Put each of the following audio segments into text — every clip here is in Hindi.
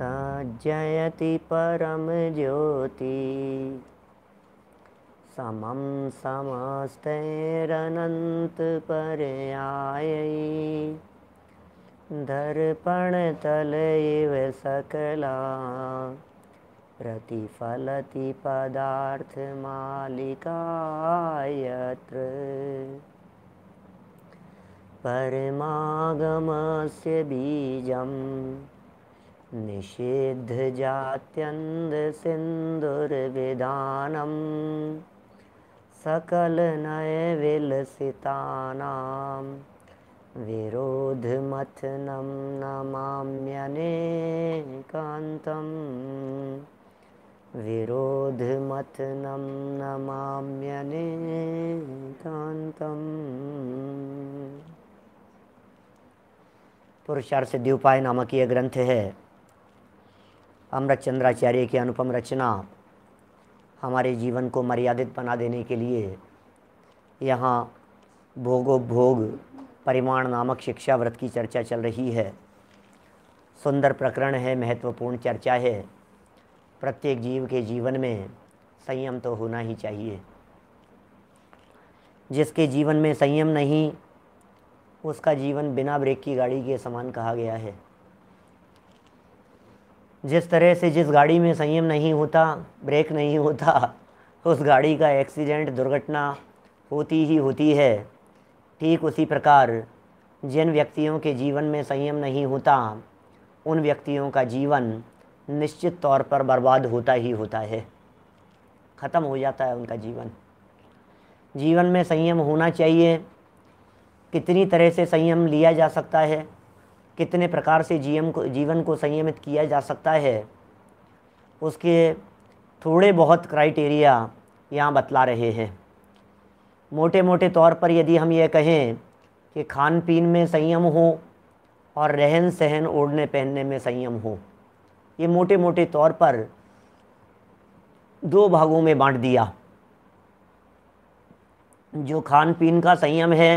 तज्जयति परं ज्योति समं दर्पणतल इव सकला प्रतिफलति पदार्थमालिकायत्र परमागमस्य बीजम् निषिद्ध सकल विरोध नमाम्यने कांतम विरोध नमाम्यनेकान्तम् नमाम्यने कांतम पुरुषार्थ सिद्धि उपाय नामक यह ग्रंथ है अमृत चंद्राचार्य की अनुपम रचना हमारे जीवन को मर्यादित बना देने के लिए यहाँ भोगोपभोग परिमाण नामक शिक्षा व्रत की चर्चा चल रही है सुंदर प्रकरण है महत्वपूर्ण चर्चा है प्रत्येक जीव के जीवन में संयम तो होना ही चाहिए जिसके जीवन में संयम नहीं उसका जीवन बिना ब्रेक की गाड़ी के समान कहा गया है जिस तरह से जिस गाड़ी में संयम नहीं होता ब्रेक नहीं होता उस गाड़ी का एक्सीडेंट दुर्घटना होती ही होती है ठीक उसी प्रकार जिन व्यक्तियों के जीवन में संयम नहीं होता उन व्यक्तियों का जीवन निश्चित तौर पर बर्बाद होता ही होता है ख़त्म हो जाता है उनका जीवन जीवन में संयम होना चाहिए कितनी तरह से संयम लिया जा सकता है कितने प्रकार से जीवन को जीवन को संयमित किया जा सकता है उसके थोड़े बहुत क्राइटेरिया यहाँ बतला रहे हैं मोटे मोटे तौर पर यदि हम ये कहें कि खान पीन में संयम हो और रहन सहन ओढ़ने पहनने में संयम हो ये मोटे मोटे तौर पर दो भागों में बांट दिया जो खान पीन का संयम है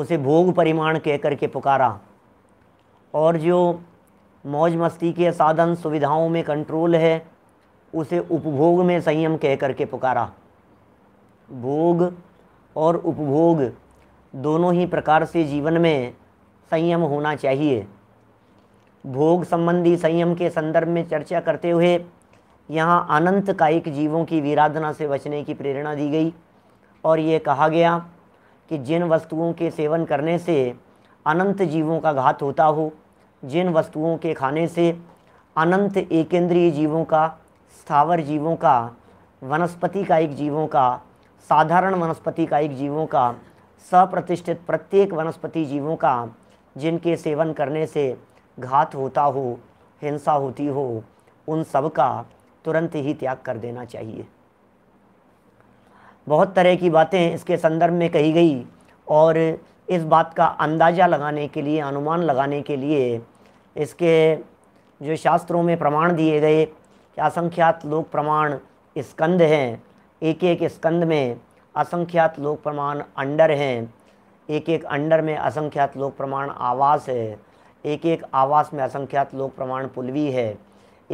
उसे भोग परिमाण कह करके पुकारा और जो मौज मस्ती के साधन सुविधाओं में कंट्रोल है उसे उपभोग में संयम कह करके पुकारा भोग और उपभोग दोनों ही प्रकार से जीवन में संयम होना चाहिए भोग संबंधी संयम के संदर्भ में चर्चा करते हुए यहाँ अनंत कायिक जीवों की विराधना से बचने की प्रेरणा दी गई और ये कहा गया कि जिन वस्तुओं के सेवन करने से अनंत जीवों का घात होता हो जिन वस्तुओं के खाने से अनंत एकेंद्रीय जीवों का स्थावर जीवों का वनस्पति का एक जीवों का साधारण वनस्पति का एक जीवों का सप्रतिष्ठित प्रत्येक वनस्पति जीवों का जिनके सेवन करने से घात होता हो हिंसा होती हो उन सब का तुरंत ही त्याग कर देना चाहिए बहुत तरह की बातें इसके संदर्भ में कही गई और इस बात का अंदाज़ा लगाने के लिए अनुमान लगाने के लिए इसके जो शास्त्रों में प्रमाण दिए गए कि असंख्यात लोक प्रमाण स्कंद हैं एक एक स्कंद में असंख्यात लोक प्रमाण अंडर हैं एक एक अंडर में असंख्यात लोक प्रमाण आवास है एक एक आवास में असंख्यात लोक प्रमाण पुलवी है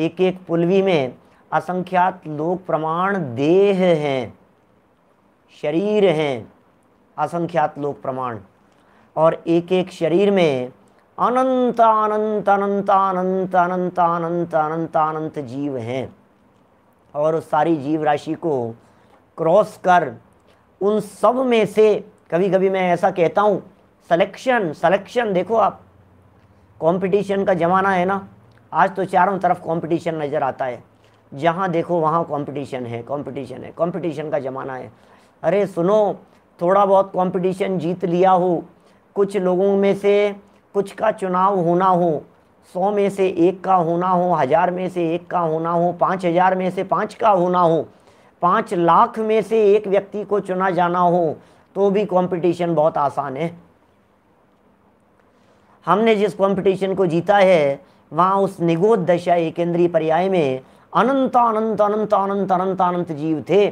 एक एक पुलवी में असंख्यात लोक प्रमाण देह हैं शरीर हैं असंख्यात लोक प्रमाण और एक एक शरीर में अनंत अनंत अनंत अनंत अनंत अनंत अनंत अनंत जीव हैं और उस सारी जीव राशि को क्रॉस कर उन सब में से कभी कभी मैं ऐसा कहता हूँ सलेक्शन सलेक्शन देखो आप कंपटीशन का ज़माना है ना आज तो चारों तरफ कंपटीशन नज़र आता है जहाँ देखो वहाँ कंपटीशन है कंपटीशन है कंपटीशन का ज़माना है अरे सुनो थोड़ा बहुत कंपटीशन जीत लिया हो कुछ लोगों में से कुछ का चुनाव होना हो सौ में से एक का होना हो हज़ार में से एक का होना हो पाँच हज़ार में से पाँच का होना हो पाँच लाख में से एक व्यक्ति को चुना जाना हो तो भी कंपटीशन बहुत आसान है हमने जिस कंपटीशन को जीता है वहाँ उस निगोद दशा एक पर्याय में अनंत अनंत अनंत अनंत अनंत अनंत जीव थे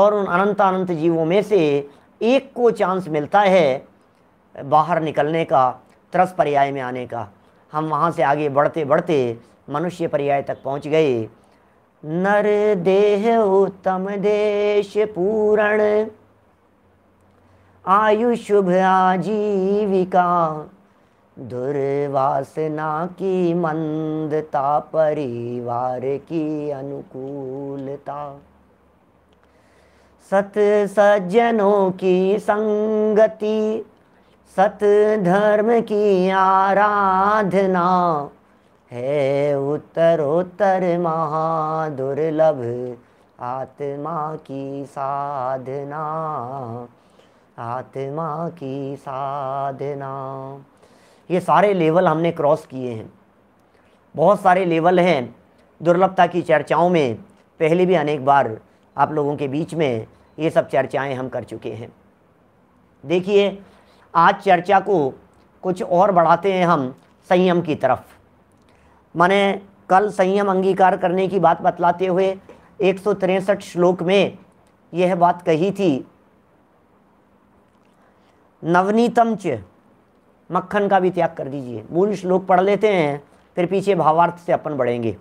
और उन अनंत अनंत जीवों में से एक को चांस मिलता है बाहर निकलने का त्रस पर्याय में आने का हम वहाँ से आगे बढ़ते बढ़ते मनुष्य पर्याय तक पहुँच गए नर देह उत्तम देश पूरण आयु शुभ आजीविका दुर्वासना की मंदता परिवार की अनुकूलता सत सज्जनों की संगति सत धर्म की आराधना है उत्तर महादुर्लभ आत्मा की साधना आत्मा की साधना ये सारे लेवल हमने क्रॉस किए हैं बहुत सारे लेवल हैं दुर्लभता की चर्चाओं में पहले भी अनेक बार आप लोगों के बीच में ये सब चर्चाएं हम कर चुके हैं देखिए आज चर्चा को कुछ और बढ़ाते हैं हम संयम की तरफ मैंने कल संयम अंगीकार करने की बात बतलाते हुए एक श्लोक में यह बात कही थी नवनीतम च मक्खन का भी त्याग कर दीजिए मूल श्लोक पढ़ लेते हैं फिर पीछे भावार्थ से अपन बढ़ेंगे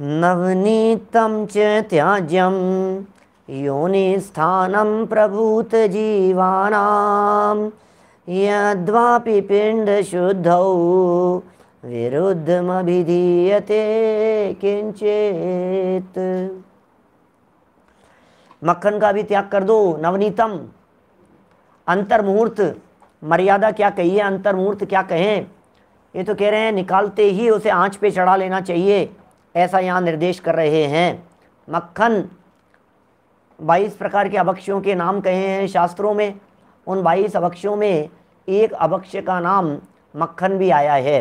नवनीतम च त्याज्यम योनिस्थानं प्रभूतजीवानां यद्वापि पिण्डशुद्धौ विरुद्धमभिधीयते किंचित मक्खन का भी त्याग कर दो नवनीतम अंतर्मुहूर्त मर्यादा क्या कहिए अंतर्मुहूर्त क्या कहें ये तो कह रहे हैं निकालते ही उसे आंच पे चढ़ा लेना चाहिए ऐसा यहाँ निर्देश कर रहे हैं मक्खन बाईस प्रकार के अभक्ष्यों के नाम कहे हैं शास्त्रों में उन बाईस अभक्ष्यों में एक अभक्ष्य का नाम मक्खन भी आया है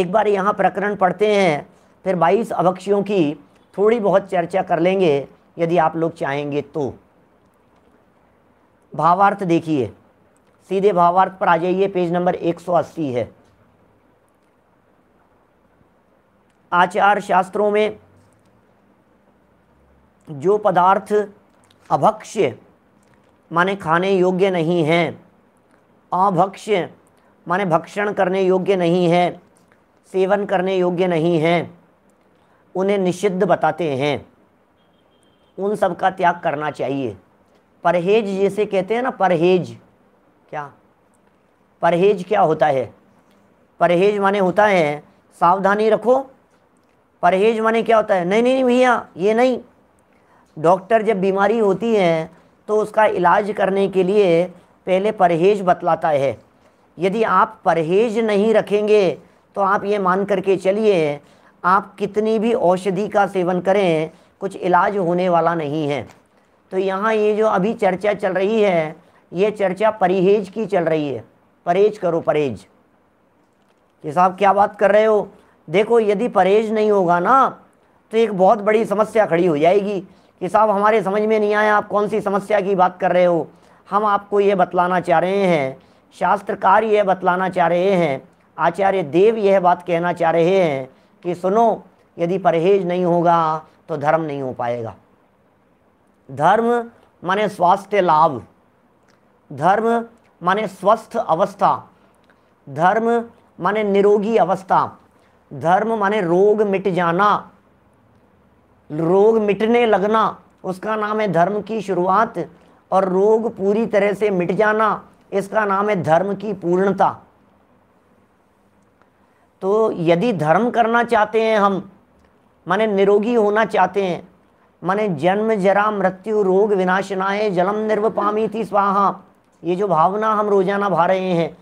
एक बार यहाँ प्रकरण पढ़ते हैं फिर बाईस अभक्ष्यों की थोड़ी बहुत चर्चा कर लेंगे यदि आप लोग चाहेंगे तो भावार्थ देखिए सीधे भावार्थ पर आ जाइए पेज नंबर 180 है आचार शास्त्रों में जो पदार्थ अभक्ष्य माने खाने योग्य नहीं है अभक्ष्य माने भक्षण करने योग्य नहीं है सेवन करने योग्य नहीं है उन्हें निषिद्ध बताते हैं उन सब का त्याग करना चाहिए परहेज जैसे कहते हैं ना परहेज क्या परहेज क्या होता है परहेज माने होता है सावधानी रखो परहेज माने क्या होता है नहीं नहीं भैया ये नहीं डॉक्टर जब बीमारी होती है तो उसका इलाज करने के लिए पहले परहेज बतलाता है यदि आप परहेज नहीं रखेंगे तो आप ये मान करके चलिए आप कितनी भी औषधि का सेवन करें कुछ इलाज होने वाला नहीं है तो यहाँ ये जो अभी चर्चा चल रही है ये चर्चा परहेज की चल रही है परहेज करो परहेज कि साहब क्या बात कर रहे हो देखो यदि परहेज नहीं होगा ना तो एक बहुत बड़ी समस्या खड़ी हो जाएगी कि साहब हमारे समझ में नहीं आया आप कौन सी समस्या की बात कर रहे हो हम आपको ये बतलाना चाह रहे हैं शास्त्रकार यह बतलाना चाह रहे हैं आचार्य देव यह बात कहना चाह रहे हैं कि सुनो यदि परहेज नहीं होगा तो धर्म नहीं हो पाएगा धर्म माने स्वास्थ्य लाभ धर्म माने स्वस्थ अवस्था धर्म माने निरोगी अवस्था धर्म माने रोग मिट जाना रोग मिटने लगना उसका नाम है धर्म की शुरुआत और रोग पूरी तरह से मिट जाना इसका नाम है धर्म की पूर्णता तो यदि धर्म करना चाहते हैं हम माने निरोगी होना चाहते हैं माने जन्म जरा मृत्यु रोग विनाशनाए जलम निर्वपामी थी स्वाहा ये जो भावना हम रोजाना भा रहे हैं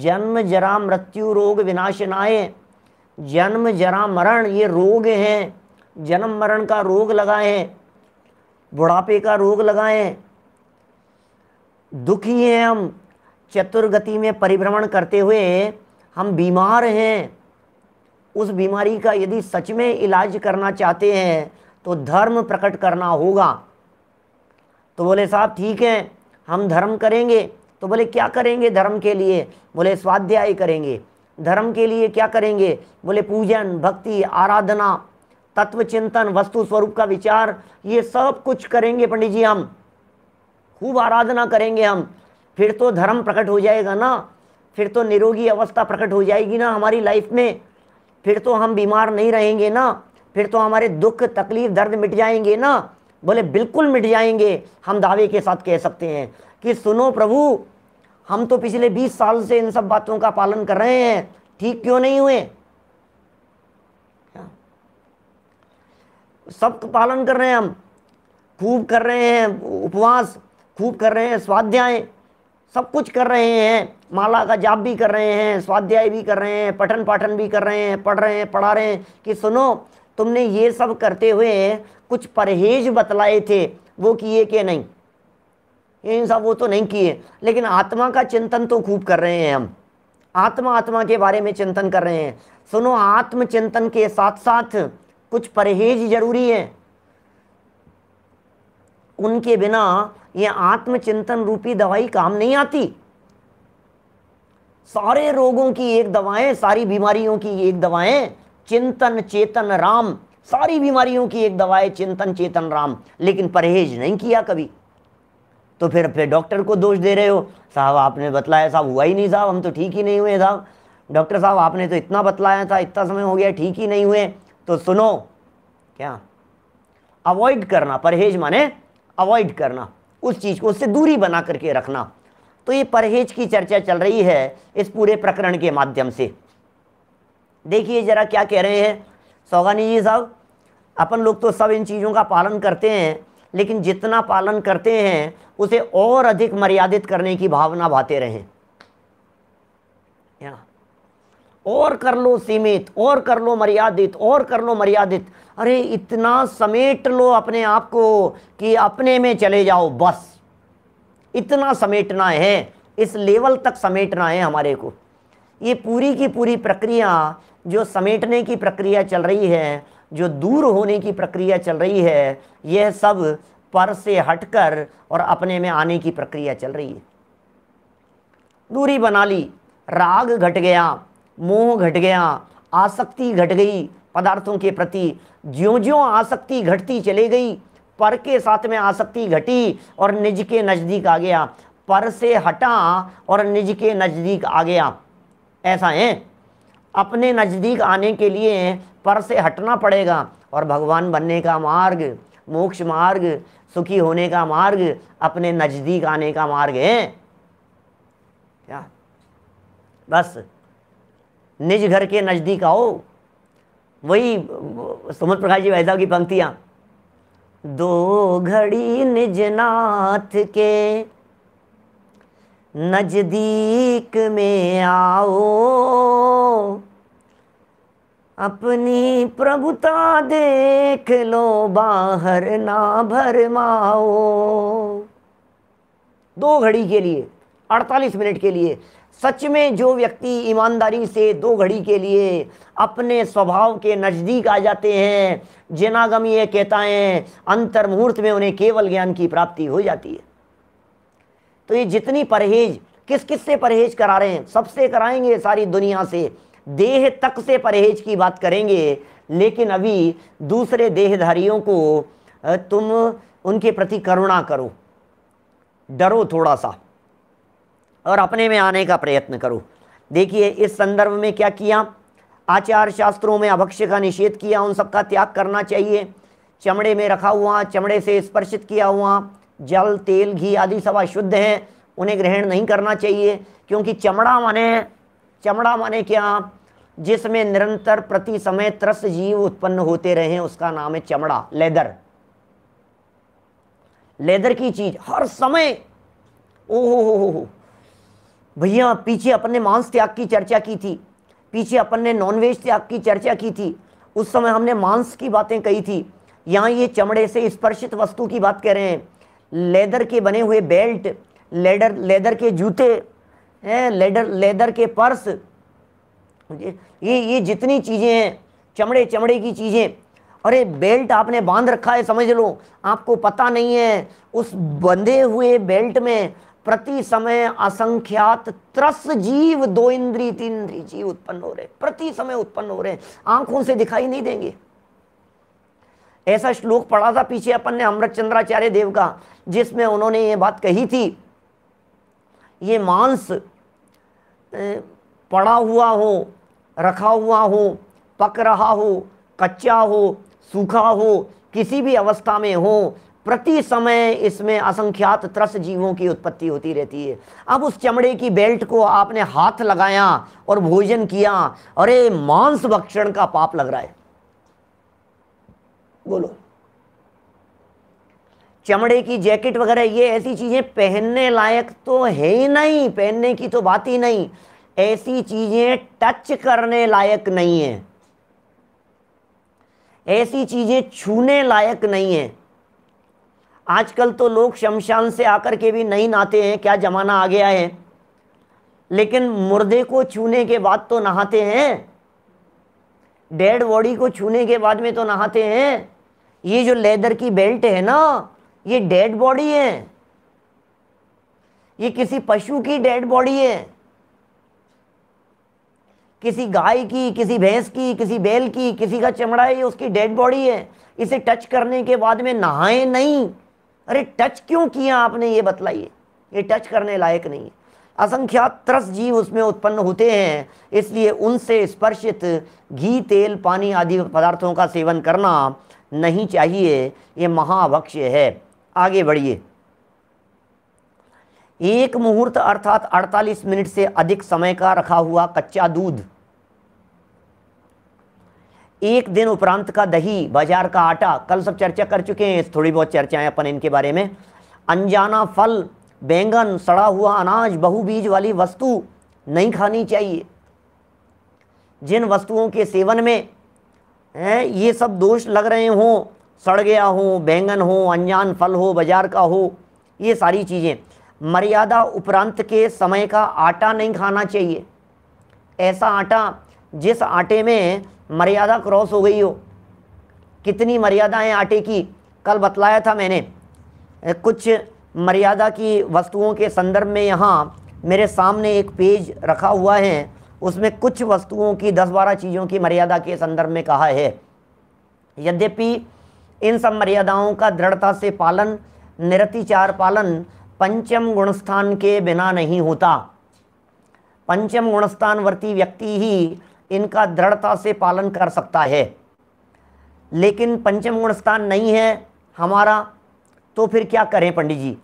जन्म जरा मृत्यु रोग विनाशनाए जन्म जरा मरण ये रोग हैं जन्म मरण का रोग लगाए हैं बुढ़ापे का रोग लगाए हैं दुखी हैं हम चतुर्गति में परिभ्रमण करते हुए हम बीमार हैं उस बीमारी का यदि सच में इलाज करना चाहते हैं तो धर्म प्रकट करना होगा तो बोले साहब ठीक है हम धर्म करेंगे तो बोले क्या करेंगे धर्म के लिए बोले स्वाध्याय करेंगे धर्म के लिए क्या करेंगे बोले पूजन भक्ति आराधना तत्व चिंतन वस्तु स्वरूप का विचार ये सब कुछ करेंगे पंडित जी हम खूब आराधना करेंगे हम फिर तो धर्म प्रकट हो जाएगा ना फिर तो निरोगी अवस्था प्रकट हो जाएगी ना हमारी लाइफ में फिर तो हम बीमार नहीं रहेंगे ना फिर तो हमारे दुख तकलीफ दर्द मिट जाएंगे ना बोले बिल्कुल मिट जाएंगे हम दावे के साथ कह सकते हैं कि सुनो प्रभु हम तो पिछले 20 साल से इन सब बातों का पालन कर रहे हैं ठीक क्यों नहीं हुए सप्त पालन कर रहे हैं हम खूब कर रहे हैं उपवास खूब कर रहे हैं स्वाध्याय सब कुछ कर रहे हैं माला का जाप भी कर रहे हैं स्वाध्याय भी कर रहे हैं पठन पाठन भी कर रहे हैं पढ़ रहे हैं पढ़ा रहे हैं कि सुनो तुमने ये सब करते हुए कुछ परहेज बतलाए थे वो किए के नहीं इन सब वो तो नहीं किए लेकिन आत्मा का चिंतन तो खूब कर रहे हैं हम आत्मा आत्मा के बारे में चिंतन कर रहे हैं सुनो आत्म चिंतन के साथ साथ कुछ परहेज जरूरी है उनके बिना ये आत्मचिंतन रूपी दवाई काम नहीं आती सारे रोगों की एक दवाएं सारी बीमारियों की एक दवाएं चिंतन चेतन राम सारी बीमारियों की एक दवाएं चिंतन चेतन राम लेकिन परहेज नहीं किया कभी तो फिर फिर डॉक्टर को दोष दे रहे हो साहब आपने बतलाया साहब हुआ ही नहीं साहब हम तो ठीक ही नहीं हुए साहब डॉक्टर साहब आपने तो इतना बतलाया था इतना समय हो गया ठीक ही नहीं हुए तो सुनो क्या अवॉइड करना परहेज माने अवॉइड करना उस चीज़ को उससे दूरी बना करके रखना तो ये परहेज की चर्चा चल रही है इस पूरे प्रकरण के माध्यम से देखिए ज़रा क्या कह रहे हैं सौगानी जी साहब अपन लोग तो सब इन चीज़ों का पालन करते हैं लेकिन जितना पालन करते हैं उसे और अधिक मर्यादित करने की भावना भाते रहें और कर लो सीमित और कर लो मर्यादित और कर लो मर्यादित अरे इतना समेट लो अपने आप को कि अपने में चले जाओ बस इतना समेटना है इस लेवल तक समेटना है हमारे को ये पूरी की पूरी प्रक्रिया जो समेटने की प्रक्रिया चल रही है जो दूर होने की प्रक्रिया चल रही है यह सब पर से हटकर और अपने में आने की प्रक्रिया चल रही है दूरी बना ली राग घट गया मोह घट गया आसक्ति घट गई पदार्थों के प्रति ज्यो ज्यो आसक्ति घटती चली गई पर के साथ में आसक्ति घटी और निज के नज़दीक आ गया पर से हटा और निज के नज़दीक आ गया ऐसा है अपने नज़दीक आने के लिए पर से हटना पड़ेगा और भगवान बनने का मार्ग मोक्ष मार्ग सुखी होने का मार्ग अपने नज़दीक आने का मार्ग है क्या बस निज घर के नज़दीक आओ वही सुमन प्रकाश जी वैदा की पंक्तियां दो घड़ी निज नाथ के नजदीक में आओ अपनी प्रभुता देख लो बाहर ना भरमाओ दो घड़ी के लिए 48 मिनट के लिए सच में जो व्यक्ति ईमानदारी से दो घड़ी के लिए अपने स्वभाव के नज़दीक आ जाते हैं जनागमी ये कहता है अंतर मुहूर्त में उन्हें केवल ज्ञान की प्राप्ति हो जाती है तो ये जितनी परहेज किस किस से परहेज करा रहे हैं सबसे कराएंगे सारी दुनिया से देह तक से परहेज की बात करेंगे लेकिन अभी दूसरे देहधारियों को तुम उनके प्रति करुणा करो डरो थोड़ा सा और अपने में आने का प्रयत्न करो देखिए इस संदर्भ में क्या किया आचार शास्त्रों में अभक्ष्य का निषेध किया उन सबका त्याग करना चाहिए चमड़े में रखा हुआ चमड़े से स्पर्शित किया हुआ जल तेल घी आदि सब अशुद्ध हैं उन्हें ग्रहण नहीं करना चाहिए क्योंकि चमड़ा माने चमड़ा माने क्या जिसमें निरंतर प्रति समय त्रस जीव उत्पन्न होते रहे उसका नाम है चमड़ा लेदर लेदर की चीज हर समय ओहो हो हो हो भैया पीछे अपन ने मांस त्याग की चर्चा की थी पीछे अपन ने नॉनवेज त्याग की चर्चा की थी उस समय हमने मांस की बातें कही थी यहाँ ये चमड़े से स्पर्शित वस्तु की बात कर रहे हैं लेदर के बने हुए बेल्ट लेडर लेदर के जूते हैं लेडर लेदर के पर्स ये ये जितनी चीज़ें हैं चमड़े चमड़े की चीज़ें अरे बेल्ट आपने बांध रखा है समझ लो आपको पता नहीं है उस बंधे हुए बेल्ट में प्रति समय असंख्यात त्रस जीव दो इंद्री तीन इंद्री जीव उत्पन्न हो रहे प्रति समय उत्पन्न हो रहे आंखों से दिखाई नहीं देंगे ऐसा श्लोक पढ़ा था पीछे अपन ने अमृत चंद्राचार्य देव का जिसमें उन्होंने ये बात कही थी ये मांस पड़ा हुआ हो रखा हुआ हो पक रहा हो कच्चा हो सूखा हो किसी भी अवस्था में हो प्रति समय इसमें असंख्यात त्रस जीवों की उत्पत्ति होती रहती है अब उस चमड़े की बेल्ट को आपने हाथ लगाया और भोजन किया अरे मांस भक्षण का पाप लग रहा है बोलो चमड़े की जैकेट वगैरह ये ऐसी चीजें पहनने लायक तो है ही नहीं पहनने की तो बात ही नहीं ऐसी चीजें टच करने लायक नहीं है ऐसी चीजें छूने लायक नहीं है आजकल तो लोग शमशान से आकर के भी नहीं नहाते हैं क्या ज़माना आ गया है लेकिन मुर्दे को छूने के बाद तो नहाते हैं डेड बॉडी को छूने के बाद में तो नहाते हैं ये जो लेदर की बेल्ट है ना ये डेड बॉडी है ये किसी पशु की डेड बॉडी है किसी गाय की किसी भैंस की किसी बैल की किसी का चमड़ा है ये उसकी डेड बॉडी है इसे टच करने के बाद में नहाए नहीं अरे टच क्यों किया आपने ये बतलाइए ये टच करने लायक नहीं है त्रस जीव उसमें उत्पन्न होते हैं इसलिए उनसे स्पर्शित घी तेल पानी आदि पदार्थों का सेवन करना नहीं चाहिए ये महाभक्ष्य है आगे बढ़िए एक मुहूर्त अर्थात 48 मिनट से अधिक समय का रखा हुआ कच्चा दूध एक दिन उपरांत का दही बाजार का आटा कल सब चर्चा कर चुके हैं थोड़ी बहुत चर्चाएं अपन इनके बारे में अनजाना फल बैंगन सड़ा हुआ अनाज बहुबीज वाली वस्तु नहीं खानी चाहिए जिन वस्तुओं के सेवन में है, ये सब दोष लग रहे हों सड़ गया हो बैंगन हो अनजान फल हो बाजार का हो ये सारी चीज़ें मर्यादा उपरांत के समय का आटा नहीं खाना चाहिए ऐसा आटा जिस आटे में मर्यादा क्रॉस हो गई हो कितनी मर्यादा है आटे की कल बतलाया था मैंने कुछ मर्यादा की वस्तुओं के संदर्भ में यहाँ मेरे सामने एक पेज रखा हुआ है उसमें कुछ वस्तुओं की दस बारह चीज़ों की मर्यादा के संदर्भ में कहा है यद्यपि इन सब मर्यादाओं का दृढ़ता से पालन निरतिचार पालन पंचम गुणस्थान के बिना नहीं होता पंचम गुणस्थान वर्ती व्यक्ति ही इनका दृढ़ता से पालन कर सकता है लेकिन पंचम गुण स्थान नहीं है हमारा तो फिर क्या करें पंडित जी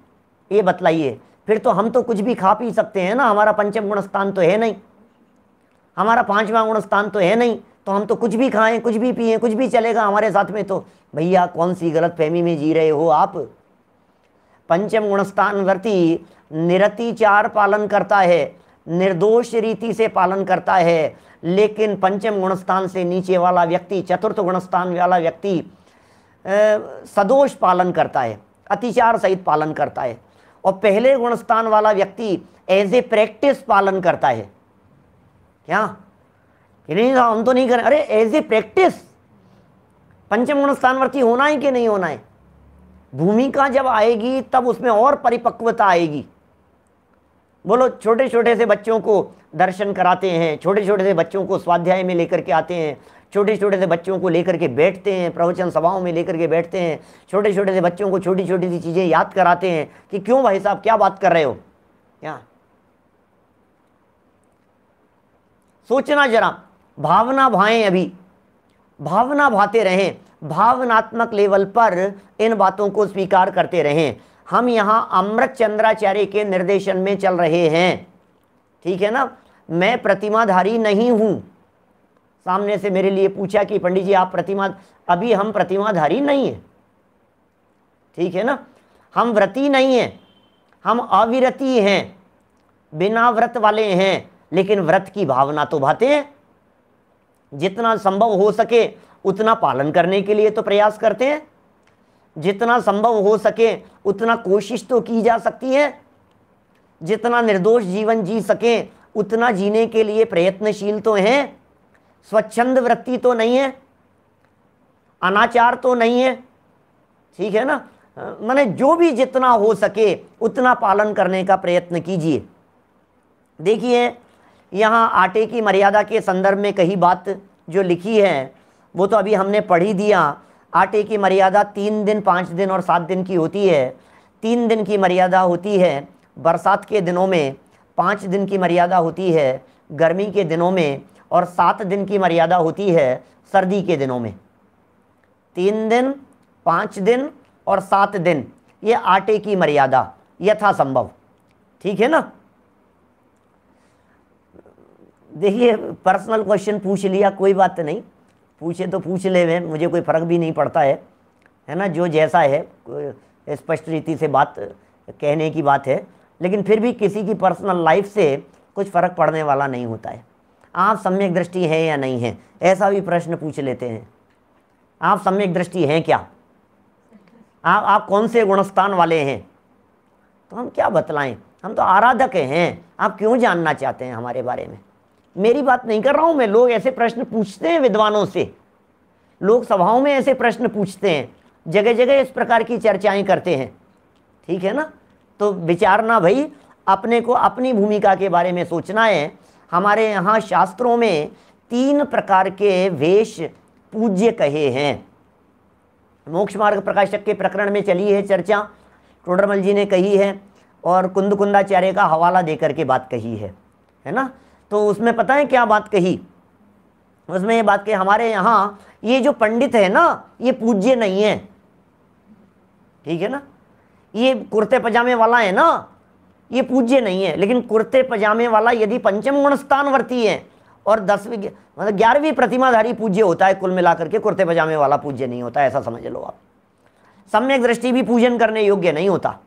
ये बतलाइए फिर तो हम तो कुछ भी खा पी सकते हैं ना हमारा पंचम गुण स्थान तो है नहीं हमारा पांचवा गुण स्थान तो है नहीं तो हम तो कुछ भी खाएं कुछ भी पिए कुछ भी चलेगा हमारे साथ में तो भैया कौन सी गलत फहमी में जी रहे हो आप पंचम गुणस्थान वर्ती निरतिचार पालन करता है निर्दोष रीति से पालन करता है लेकिन पंचम गुणस्थान से नीचे वाला व्यक्ति चतुर्थ गुणस्थान वाला व्यक्ति सदोष पालन करता है अतिचार सहित पालन करता है और पहले गुणस्थान वाला व्यक्ति एज ए प्रैक्टिस पालन करता है क्या नहीं हाँ, हम तो नहीं करें अरे एज ए प्रैक्टिस पंचम गुण स्थानवर्ती होना है कि नहीं होना है भूमिका जब आएगी तब उसमें और परिपक्वता आएगी बोलो छोटे छोटे से बच्चों को दर्शन कराते हैं छोटे छोटे से बच्चों को स्वाध्याय में लेकर के आते हैं छोटे छोटे से बच्चों को लेकर के बैठते हैं प्रवचन सभाओं में लेकर के बैठते हैं छोटे छोटे से बच्चों को छोटी छोटी सी चीज़ें याद कराते हैं कि क्यों भाई साहब क्या बात कर रहे हो क्या सोचना जरा भावना भाएं अभी भावना भाते रहें भावनात्मक लेवल पर इन बातों को स्वीकार करते रहें हम यहाँ अमृत चंद्राचार्य के निर्देशन में चल रहे हैं ठीक है ना मैं प्रतिमाधारी नहीं हूं सामने से मेरे लिए पूछा कि पंडित जी आप प्रतिमा अभी हम प्रतिमाधारी नहीं है ठीक है ना हम व्रती नहीं है हम अविरती हैं बिना व्रत वाले हैं लेकिन व्रत की भावना तो भाते हैं जितना संभव हो सके उतना पालन करने के लिए तो प्रयास करते हैं जितना संभव हो सके उतना कोशिश तो की जा सकती है जितना निर्दोष जीवन जी सके उतना जीने के लिए प्रयत्नशील तो हैं स्वच्छंद वृत्ति तो नहीं है अनाचार तो नहीं है ठीक है ना मैंने जो भी जितना हो सके उतना पालन करने का प्रयत्न कीजिए देखिए यहाँ आटे की मर्यादा के संदर्भ में कही बात जो लिखी है वो तो अभी हमने पढ़ी दिया आटे की मर्यादा तीन दिन पाँच दिन और सात दिन की होती है तीन दिन की मर्यादा होती है बरसात के दिनों में पाँच दिन की मर्यादा होती है गर्मी के दिनों में और सात दिन की मर्यादा होती है सर्दी के दिनों में तीन दिन पाँच दिन और सात दिन ये आटे की मर्यादा यथासंभव ठीक है ना देखिए पर्सनल क्वेश्चन पूछ लिया कोई बात नहीं पूछे तो पूछ ले मैं मुझे कोई फ़र्क भी नहीं पड़ता है है ना जो जैसा है स्पष्ट रीति से बात कहने की बात है लेकिन फिर भी किसी की पर्सनल लाइफ से कुछ फ़र्क पड़ने वाला नहीं होता है आप सम्यक दृष्टि हैं या नहीं है ऐसा भी प्रश्न पूछ लेते हैं आप सम्यक दृष्टि हैं क्या आप आप कौन से गुणस्थान वाले हैं तो हम क्या बतलाएं हम तो आराधक हैं आप क्यों जानना चाहते हैं हमारे बारे में मेरी बात नहीं कर रहा हूँ मैं लोग ऐसे प्रश्न पूछते हैं विद्वानों से लोग सभाओं में ऐसे प्रश्न पूछते हैं जगह जगह इस प्रकार की चर्चाएं करते हैं ठीक है ना तो विचारना भाई अपने को अपनी भूमिका के बारे में सोचना है हमारे यहाँ शास्त्रों में तीन प्रकार के वेश पूज्य कहे हैं मोक्ष मार्ग प्रकाशक के प्रकरण में चली है चर्चा टोडरमल जी ने कही है और कुंद कुंदाचार्य का हवाला देकर के बात कही है है ना तो उसमें पता है क्या बात कही उसमें ये बात कही हमारे यहाँ ये जो पंडित है ना ये पूज्य नहीं है ठीक है ना ये कुर्ते पजामे वाला है ना ये पूज्य नहीं है लेकिन कुर्ते पजामे वाला यदि पंचम गुण स्थान वर्ती है और दसवीं मतलब ग्यारहवीं प्रतिमाधारी पूज्य होता है कुल मिलाकर के कुर्ते पजामे वाला पूज्य नहीं होता ऐसा समझ लो आप सम्यक दृष्टि भी पूजन करने योग्य नहीं होता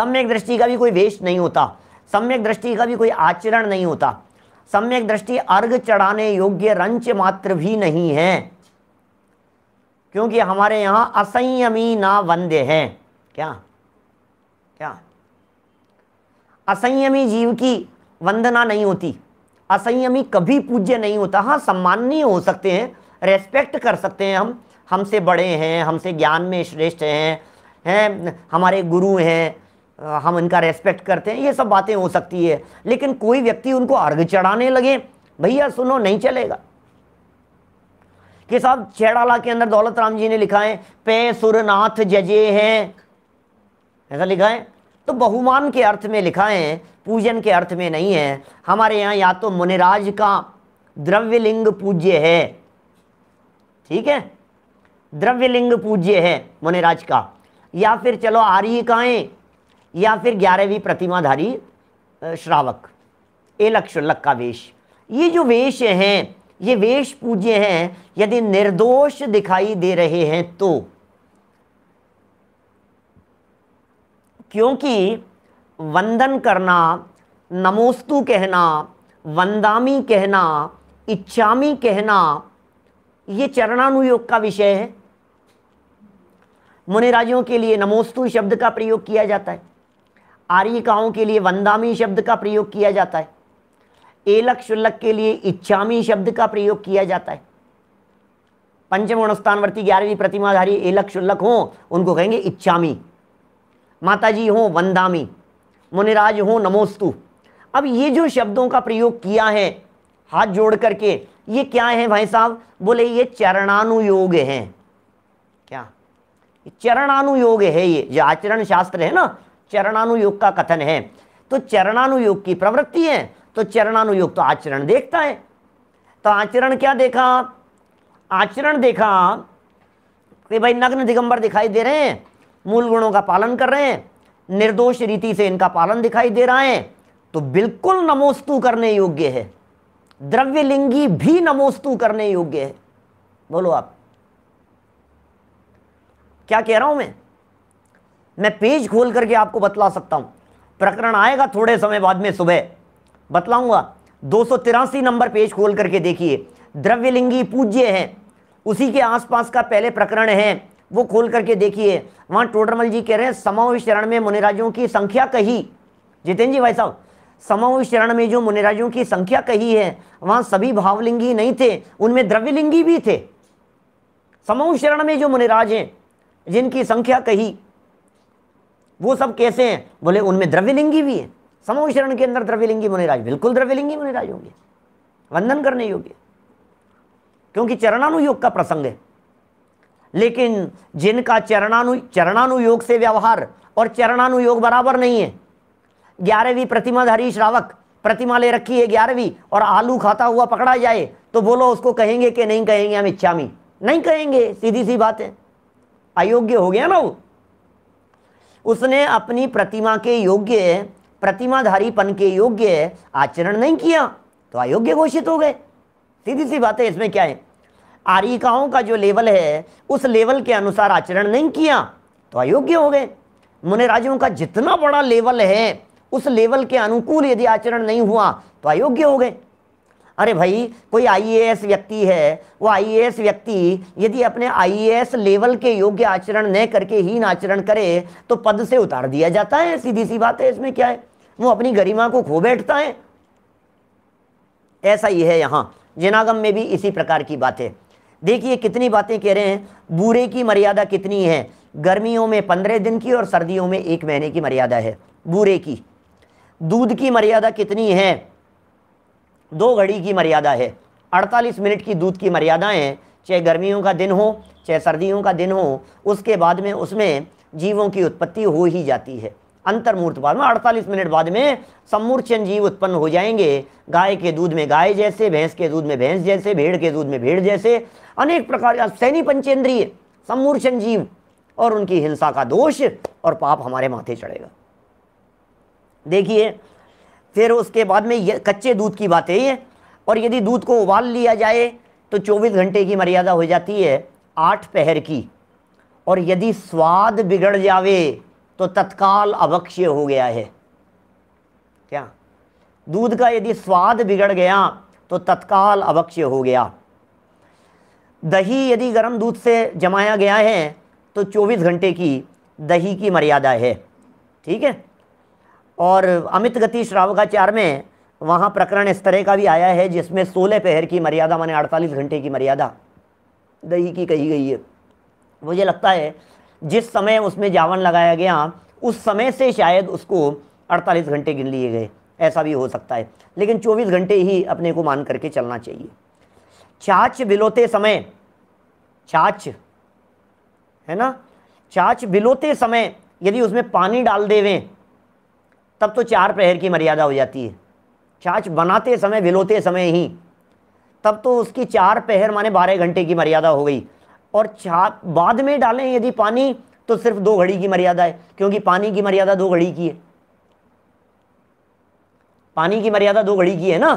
सम्यक दृष्टि का भी कोई वेश नहीं होता सम्यक दृष्टि का भी कोई आचरण नहीं होता सम्यक दृष्टि अर्घ चढ़ाने योग्य रंच मात्र भी नहीं है क्योंकि हमारे यहाँ असंयमी ना वंदे है क्या क्या असंयमी जीव की वंदना नहीं होती असंयमी कभी पूज्य नहीं होता हाँ सम्माननीय हो सकते हैं रेस्पेक्ट कर सकते हैं हम हमसे बड़े हैं हमसे ज्ञान में श्रेष्ठ हैं हैं हमारे गुरु हैं हम इनका रेस्पेक्ट करते हैं ये सब बातें हो सकती है लेकिन कोई व्यक्ति उनको अर्घ चढ़ाने लगे भैया सुनो नहीं चलेगा कि साहब छेड़ाला के अंदर दौलत राम जी ने लिखा है पे सुरनाथ जजे हैं ऐसा लिखा है तो बहुमान के अर्थ में लिखा है पूजन के अर्थ में नहीं है हमारे यहाँ या तो मुनिराज का द्रव्यलिंग पूज्य है ठीक है द्रव्यलिंग पूज्य है मुनिराज का या फिर चलो आर्यिकाएं या फिर ग्यारहवीं प्रतिमाधारी श्रावक ए लक्ष लक का वेश ये जो वेश हैं ये वेश पूज्य हैं यदि निर्दोष दिखाई दे रहे हैं तो क्योंकि वंदन करना नमोस्तु कहना वंदामी कहना इच्छामी कहना ये चरणानुयोग का विषय है मुनिराजों के लिए नमोस्तु शब्द का प्रयोग किया जाता है आर्यिकाओं के लिए वंदामी शब्द का प्रयोग किया जाता है एलक शुल्लक के लिए इच्छामी शब्द का प्रयोग किया जाता है पंचम स्थानवर्ती ग्यारहवीं प्रतिमाधारी एलक शुल्लक हों उनको कहेंगे इच्छामी माता जी हों वंदामी मुनिराज हों नमोस्तु अब ये जो शब्दों का प्रयोग किया है हाथ जोड़ करके ये क्या है भाई साहब बोले ये चरणानुयोग है क्या चरणानुयोग है ये जो आचरण शास्त्र है ना चरणानुयोग का कथन है तो चरणानुयोग की प्रवृत्ति है तो चरणानुयोग तो आचरण देखता है तो आचरण क्या देखा आचरण देखा कि भाई नग्न दिगंबर दिखाई दे रहे हैं मूल गुणों का पालन कर रहे हैं निर्दोष रीति से इनका पालन दिखाई दे रहा है तो बिल्कुल नमोस्तु करने योग्य है द्रव्य लिंगी भी नमोस्तु करने योग्य है बोलो आप क्या कह रहा हूं मैं मैं पेज खोल करके आपको बतला सकता हूं प्रकरण आएगा थोड़े समय बाद में सुबह बतलाऊंगा दो नंबर पेज खोल करके देखिए द्रव्यलिंगी पूज्य है उसी के आसपास का पहले प्रकरण है वो खोल करके देखिए वहां टोडरमल जी कह रहे हैं समव शरण में मुनिराजों की संख्या कही जितेंद्र जी भाई साहब समव शरण में जो मुनिराजों की संख्या कही है वहां सभी भावलिंगी नहीं थे उनमें द्रव्यलिंगी भी थे समव शरण में जो मुनिराज हैं जिनकी संख्या कही वो सब कैसे हैं बोले उनमें द्रव्यलिंगी भी समूह शरण के अंदर द्रव्यलिंगी मुनिराज बिल्कुल द्रव्यलिंगी मुनिराज होंगे वंदन करने योग्य क्योंकि चरणानुयोग का प्रसंग है लेकिन जिनका चरणानु चरणानुयोग से व्यवहार और चरणानुयोग बराबर नहीं है ग्यारहवीं प्रतिमाधारी श्रावक प्रतिमा ले रखी है ग्यारहवीं और आलू खाता हुआ पकड़ा जाए तो बोलो उसको कहेंगे कि नहीं कहेंगे हम इच्छा में नहीं कहेंगे सीधी सी बात है अयोग्य हो गया ना वो उसने अपनी प्रतिमा के योग्य प्रतिमाधारीपन के योग्य आचरण नहीं किया तो अयोग्य घोषित हो गए सीधी सी बात है इसमें क्या है आरिकाओं का जो लेवल है उस लेवल के अनुसार आचरण नहीं किया तो अयोग्य हो गए मुनिराजों का जितना बड़ा लेवल है उस लेवल के अनुकूल यदि आचरण नहीं हुआ तो अयोग्य हो गए अरे भाई कोई आईएएस व्यक्ति है वो आईएएस व्यक्ति यदि अपने आईएएस लेवल के योग्य आचरण न करके हीन आचरण करे तो पद से उतार दिया जाता है सीधी सी बात है इसमें क्या है वो अपनी गरिमा को खो बैठता है ऐसा ही है यहाँ जिनागम में भी इसी प्रकार की बात है देखिए कितनी बातें कह रहे हैं बुरे की मर्यादा कितनी है गर्मियों में पंद्रह दिन की और सर्दियों में एक महीने की मर्यादा है बुरे की दूध की मर्यादा कितनी है दो घड़ी की मर्यादा है 48 मिनट की दूध की मर्यादाएं चाहे गर्मियों का दिन हो चाहे सर्दियों का दिन हो उसके बाद में उसमें जीवों की उत्पत्ति हो ही जाती है अंतर्मूर्त बाद में 48 मिनट बाद में समूर्चन जीव उत्पन्न हो जाएंगे गाय के दूध में गाय जैसे भैंस के दूध में भैंस जैसे भेड़ के दूध में भेड़ जैसे अनेक प्रकार सैनी पंचेंद्रीय समूर्चन जीव और उनकी हिंसा का दोष और पाप हमारे माथे चढ़ेगा देखिए फिर उसके बाद में ये कच्चे दूध की बात है और यदि दूध को उबाल लिया जाए तो 24 घंटे की मर्यादा हो जाती है आठ पहर की और यदि स्वाद बिगड़ जावे तो तत्काल अवक्ष्य हो गया है क्या दूध का यदि स्वाद बिगड़ गया तो तत्काल अवक्ष्य हो गया दही यदि गर्म दूध से जमाया गया है तो 24 घंटे की दही की मर्यादा है ठीक है और अमित गति श्रावकाचार में वहाँ प्रकरण इस तरह का भी आया है जिसमें सोलह पहर की मर्यादा माने अड़तालीस घंटे की मर्यादा दही की कही गई है मुझे लगता है जिस समय उसमें जावन लगाया गया उस समय से शायद उसको अड़तालीस घंटे गिन लिए गए ऐसा भी हो सकता है लेकिन चौबीस घंटे ही अपने को मान करके चलना चाहिए छाछ बिलोते समय छाछ है ना छाछ बिलोते समय यदि उसमें पानी डाल देवें तब तो चार प्रहर की मर्यादा हो जाती है छाछ बनाते समय विलोते समय ही तब तो उसकी चार पहर माने बारह घंटे की मर्यादा हो गई और छा बाद में डालें यदि पानी तो सिर्फ दो घड़ी की मर्यादा है क्योंकि पानी की मर्यादा दो घड़ी की है पानी की मर्यादा दो घड़ी की है ना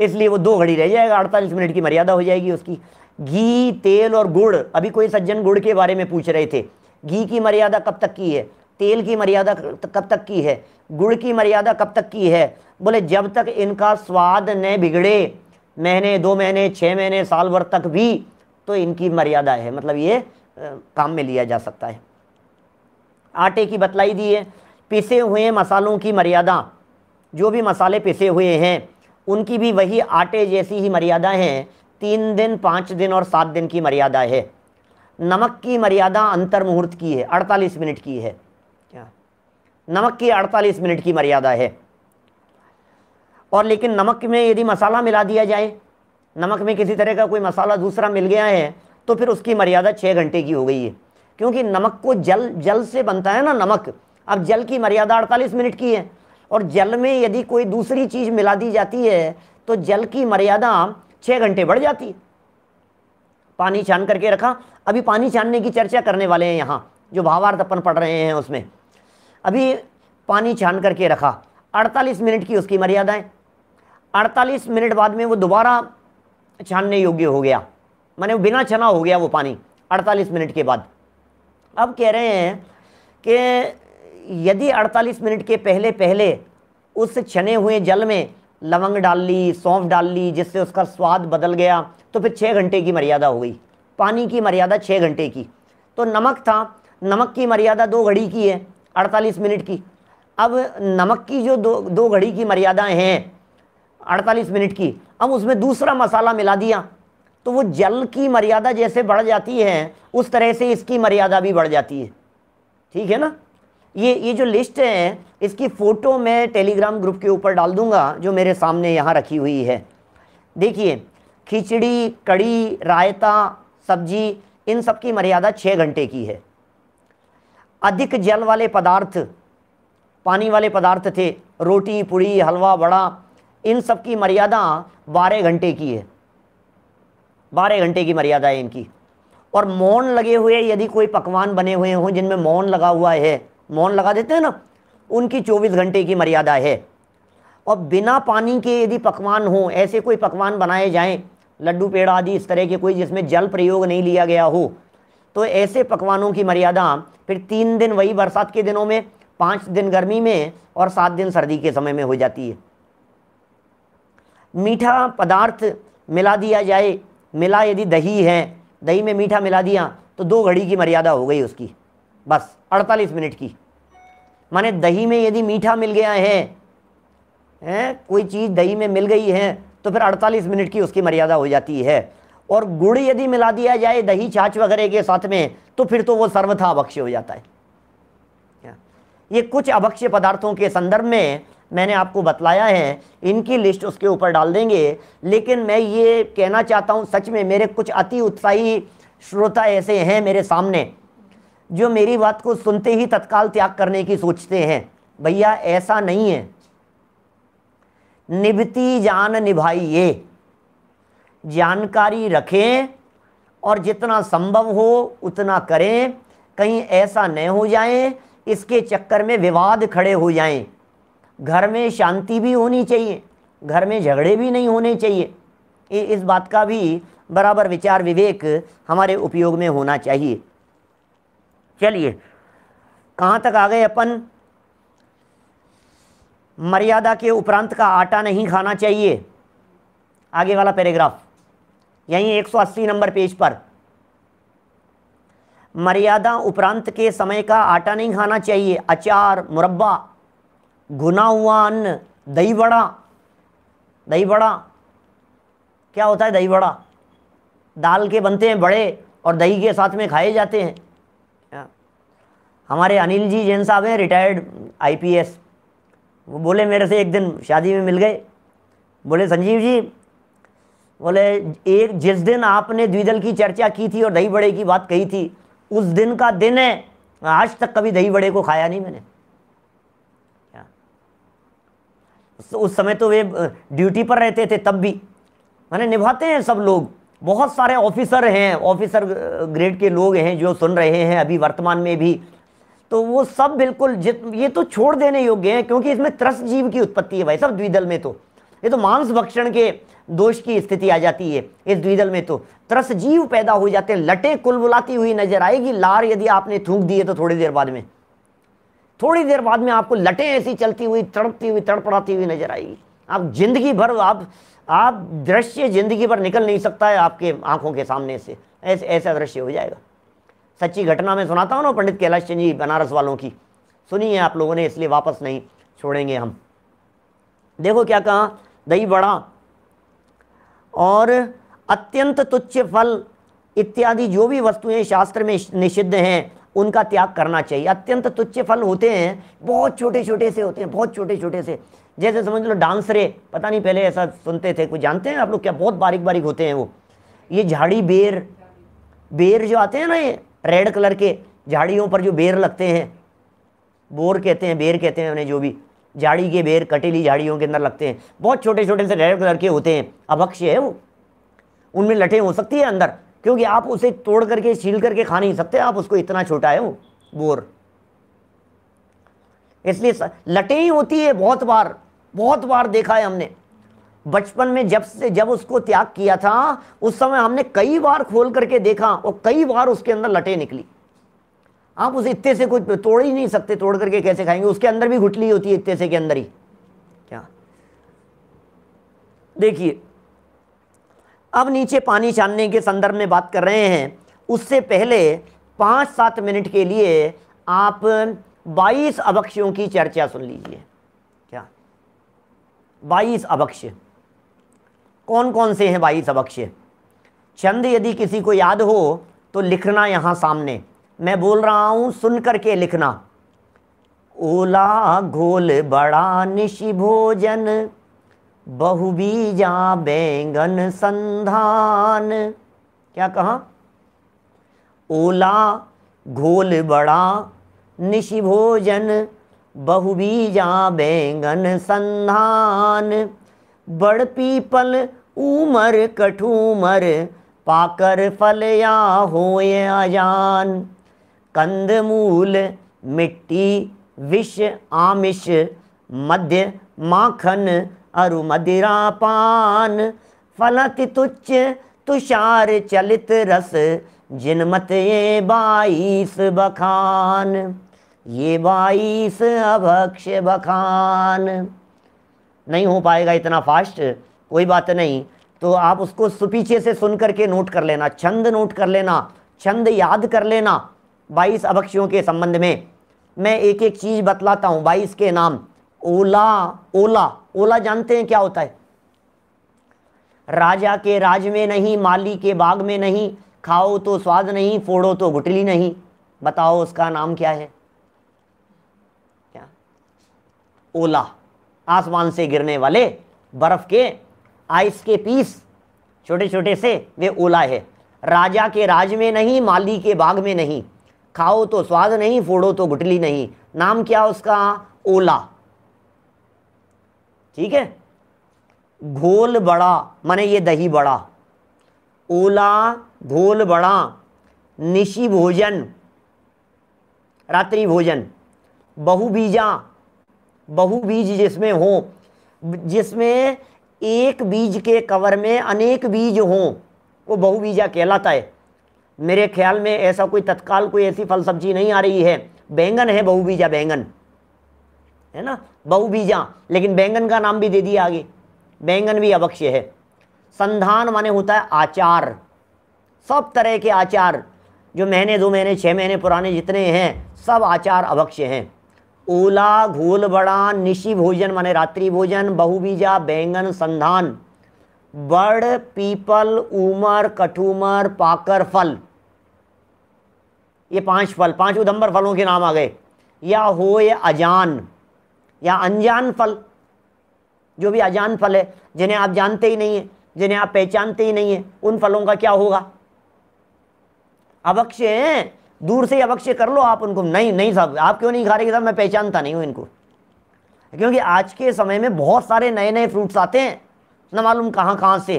इसलिए वो दो घड़ी रह जाएगा अड़तालीस मिनट की मर्यादा हो जाएगी उसकी घी तेल और गुड़ अभी कोई सज्जन गुड़ के बारे में पूछ रहे थे घी की मर्यादा कब तक की है तेल की मर्यादा कब तक की है गुड़ की मर्यादा कब तक की है बोले जब तक इनका स्वाद न बिगड़े महीने दो महीने छः महीने साल भर तक भी तो इनकी मर्यादा है मतलब ये काम में लिया जा सकता है आटे की बतलाई दी है पिसे हुए मसालों की मर्यादा जो भी मसाले पिसे हुए हैं उनकी भी वही आटे जैसी ही मर्यादा है तीन दिन पाँच दिन और सात दिन की मर्यादा है नमक की मर्यादा अंतर मुहूर्त की है अड़तालीस मिनट की है नमक की 48 मिनट की मर्यादा है और लेकिन नमक में यदि मसाला मिला दिया जाए नमक में किसी तरह का कोई मसाला दूसरा मिल गया है तो फिर उसकी मर्यादा छः घंटे की हो गई है क्योंकि नमक को जल जल से बनता है ना नमक अब जल की मर्यादा अड़तालीस मिनट की है और जल में यदि कोई दूसरी चीज़ मिला दी जाती है तो जल की मर्यादा छः घंटे बढ़ जाती है पानी छान करके रखा अभी पानी छानने की चर्चा करने वाले हैं यहाँ जो भावार्थ अपन पढ़ रहे हैं उसमें अभी पानी छान करके रखा 48 मिनट की उसकी मर्यादा है 48 मिनट बाद में वो दोबारा छानने योग्य हो गया माने बिना छना हो गया वो पानी 48 मिनट के बाद अब कह रहे हैं कि यदि 48 मिनट के पहले पहले उस छने हुए जल में लवंग डाल ली सौंफ डाल ली जिससे उसका स्वाद बदल गया तो फिर छः घंटे की मर्यादा हो गई पानी की मर्यादा छः घंटे की तो नमक था नमक की मर्यादा दो घड़ी की है अड़तालीस मिनट की अब नमक की जो दो दो घड़ी की मर्यादाएं हैं अड़तालीस मिनट की अब उसमें दूसरा मसाला मिला दिया तो वो जल की मर्यादा जैसे बढ़ जाती है उस तरह से इसकी मर्यादा भी बढ़ जाती है ठीक है ना ये ये जो लिस्ट है इसकी फ़ोटो मैं टेलीग्राम ग्रुप के ऊपर डाल दूंगा जो मेरे सामने यहाँ रखी हुई है देखिए खिचड़ी कड़ी रायता सब्जी इन सब की मर्यादा छः घंटे की है अधिक जल वाले पदार्थ पानी वाले पदार्थ थे रोटी पूड़ी हलवा बड़ा इन सब की मर्यादा बारह घंटे की है बारह घंटे की मर्यादा है इनकी और मौन लगे हुए यदि कोई पकवान बने हुए हों जिनमें मौन लगा हुआ है मौन लगा देते हैं ना उनकी चौबीस घंटे की मर्यादा है और बिना पानी के यदि पकवान हो ऐसे कोई पकवान बनाए जाएं लड्डू पेड़ आदि इस तरह के कोई जिसमें जल प्रयोग नहीं लिया गया हो तो ऐसे पकवानों की मर्यादा फिर तीन दिन वही बरसात के दिनों में पाँच दिन गर्मी में और सात दिन सर्दी के समय में हो जाती है मीठा पदार्थ मिला दिया जाए मिला यदि दही है दही में मीठा मिला दिया तो दो घड़ी की मर्यादा हो गई उसकी बस अड़तालीस मिनट की माने दही में यदि मीठा मिल गया है हैं कोई चीज़ दही में मिल गई है तो फिर 48 मिनट की उसकी मर्यादा हो जाती है और गुड़ यदि मिला दिया जाए दही छाछ वगैरह के साथ में तो फिर तो वो सर्वथा अभक्ष्य हो जाता है ये कुछ अभक्ष्य पदार्थों के संदर्भ में मैंने आपको बतलाया है इनकी लिस्ट उसके ऊपर डाल देंगे लेकिन मैं ये कहना चाहता हूँ सच में मेरे कुछ अति उत्साही श्रोता ऐसे हैं मेरे सामने जो मेरी बात को सुनते ही तत्काल त्याग करने की सोचते हैं भैया ऐसा नहीं है निभती जान निभाइए जानकारी रखें और जितना संभव हो उतना करें कहीं ऐसा न हो जाए इसके चक्कर में विवाद खड़े हो जाए घर में शांति भी होनी चाहिए घर में झगड़े भी नहीं होने चाहिए इस बात का भी बराबर विचार विवेक हमारे उपयोग में होना चाहिए चलिए कहाँ तक आ गए अपन मर्यादा के उपरांत का आटा नहीं खाना चाहिए आगे वाला पैराग्राफ यहीं 180 नंबर पेज पर मर्यादा उपरांत के समय का आटा नहीं खाना चाहिए अचार मुरब्बा घुना हुआ अन्न दही बड़ा दही बड़ा क्या होता है दही बड़ा दाल के बनते हैं बड़े और दही के साथ में खाए जाते हैं हाँ। हमारे अनिल जी जैन साहब हैं रिटायर्ड आईपीएस वो बोले मेरे से एक दिन शादी में मिल गए बोले संजीव जी बोले एक जिस दिन आपने द्विदल की चर्चा की थी और दही बड़े की बात कही थी उस दिन का दिन है आज तक कभी दही बड़े को खाया नहीं मैंने उस, तो उस समय तो वे ड्यूटी पर रहते थे तब भी मैंने निभाते हैं सब लोग बहुत सारे ऑफिसर हैं ऑफिसर ग्रेड के लोग हैं जो सुन रहे हैं अभी वर्तमान में भी तो वो सब बिल्कुल जित ये तो छोड़ देने योग्य हैं क्योंकि इसमें त्रस जीव की उत्पत्ति है भाई सब द्विदल में तो ये तो मांस भक्षण के दोष की स्थिति आ जाती है इस द्विदल में तो त्रस जीव पैदा हो जाते हैं लटे कुल बुलाती हुई नजर आएगी लार यदि आपने थूक दिए तो थोड़ी देर बाद में थोड़ी देर बाद में आपको लटे ऐसी चलती हुई तड़पती हुई तड़पड़ाती हुई नजर आएगी आप जिंदगी भर आप आप दृश्य जिंदगी भर निकल नहीं सकता है आपके आंखों के सामने से ऐसे ऐसा दृश्य हो जाएगा सच्ची घटना में सुनाता हूँ ना पंडित कैलाश चंद जी बनारस वालों की सुनिए आप लोगों ने इसलिए वापस नहीं छोड़ेंगे हम देखो क्या कहा दही बड़ा और अत्यंत तुच्छ फल इत्यादि जो भी वस्तुएं शास्त्र में निषिद्ध हैं उनका त्याग करना चाहिए अत्यंत तुच्छ फल होते हैं बहुत छोटे छोटे से होते हैं बहुत छोटे छोटे से जैसे समझ लो डांसरे पता नहीं पहले ऐसा सुनते थे कुछ जानते हैं आप लोग क्या बहुत बारीक बारीक होते हैं वो ये झाड़ी बेर बेर जो आते हैं ना ये रेड कलर के झाड़ियों पर जो बेर लगते हैं बोर कहते हैं बेर कहते हैं उन्हें जो भी झाड़ी के बेर कटेली झाड़ियों के अंदर लगते हैं बहुत छोटे छोटे से रेड कलर के होते हैं अभक्ष्य है वो उनमें लटे हो सकती है अंदर क्योंकि आप उसे तोड़ करके छील करके खा नहीं सकते आप उसको इतना छोटा है वो बोर इसलिए लटे ही होती है बहुत बार बहुत बार देखा है हमने बचपन में जब से जब उसको त्याग किया था उस समय हमने कई बार खोल करके देखा और कई बार उसके अंदर लटे निकली आप उस इतने से कुछ तोड़ ही नहीं सकते तोड़ करके कैसे खाएंगे उसके अंदर भी घुटली होती है इतने से के अंदर ही क्या देखिए अब नीचे पानी छानने के संदर्भ में बात कर रहे हैं उससे पहले पाँच सात मिनट के लिए आप बाईस अवक्षों की चर्चा सुन लीजिए क्या बाईस अभक्ष्य कौन कौन से हैं बाईस अभक्ष्य छंद यदि किसी को याद हो तो लिखना यहाँ सामने मैं बोल रहा हूं सुन करके लिखना ओला घोल बड़ा निशि भोजन बहुबीजा बैंगन संधान क्या कहा ओला घोल बड़ा निशि भोजन बहुबीजा बैंगन संधान बड़ पीपल उमर कठूमर पाकर फल या होए अजान कंदमूल मिट्टी विष आमिष मध्य माखन अरु मदिरा पान फलत तुच्छ तुषार चलित रस जिनमत ये बाईस बखान ये बाईस अभक्ष बखान नहीं हो पाएगा इतना फास्ट कोई बात नहीं तो आप उसको सुपीछे से सुन करके नोट कर लेना छंद नोट कर लेना छंद याद कर लेना बाईस अभक्षियों के संबंध में मैं एक एक चीज़ बतलाता हूं बाईस के नाम ओला ओला ओला जानते हैं क्या होता है राजा के राज में नहीं माली के बाग में नहीं खाओ तो स्वाद नहीं फोड़ो तो गुटली नहीं बताओ उसका नाम क्या है क्या ओला आसमान से गिरने वाले बर्फ के आइस के पीस छोटे छोटे से वे ओला है राजा के राज में नहीं माली के बाग में नहीं खाओ तो स्वाद नहीं फोड़ो तो गुटली नहीं नाम क्या उसका ओला ठीक है घोल बड़ा माने ये दही बड़ा ओला घोल बड़ा निशी भोजन रात्रि भोजन बहुबीजा बहुबीज जिसमें हो जिसमें एक बीज के कवर में अनेक बीज हों वो बहुबीजा कहलाता है मेरे ख्याल में ऐसा कोई तत्काल कोई ऐसी फल सब्जी नहीं आ रही है बैंगन है बहुबीजा बैंगन है ना बहुबीजा लेकिन बैंगन का नाम भी दे दिया आगे बैंगन भी अवक्ष्य है संधान माने होता है आचार सब तरह के आचार जो महीने दो महीने छः महीने पुराने जितने हैं सब आचार अवक्ष्य हैं ओला घोल बड़ा निशी भोजन माने रात्रि भोजन बहुबीजा बैंगन संधान बड़ पीपल उमर कठूमर पाकर फल ये पांच फल पांच उदम्बर फलों के नाम आ गए या हो या अजान या अनजान फल जो भी अजान फल है जिन्हें आप जानते ही नहीं है जिन्हें आप पहचानते ही नहीं है उन फलों का क्या होगा अवक्ष हैं दूर से अवक्ष्य कर लो आप उनको नहीं नहीं साहब आप क्यों नहीं खा रहे साहब मैं पहचानता नहीं हूँ इनको क्योंकि आज के समय में बहुत सारे नए नए फ्रूट्स आते हैं न मालूम कहाँ कहाँ से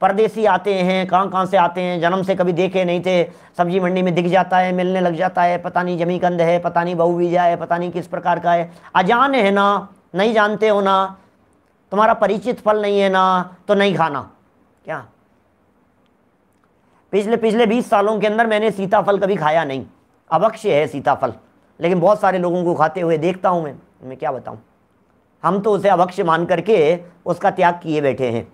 परदेसी आते हैं कहाँ कहाँ से आते हैं जन्म से कभी देखे नहीं थे सब्जी मंडी में दिख जाता है मिलने लग जाता है पता नहीं जमीकंद है पता नहीं बहू बीजा है पता नहीं किस प्रकार का है अजान है ना नहीं जानते हो ना तुम्हारा परिचित फल नहीं है ना तो नहीं खाना क्या पिछले पिछले बीस सालों के अंदर मैंने सीताफल कभी खाया नहीं अवक्ष्य है सीताफल लेकिन बहुत सारे लोगों को खाते हुए देखता हूँ मैं मैं क्या बताऊँ हम तो उसे अवक्ष मान करके उसका त्याग किए बैठे हैं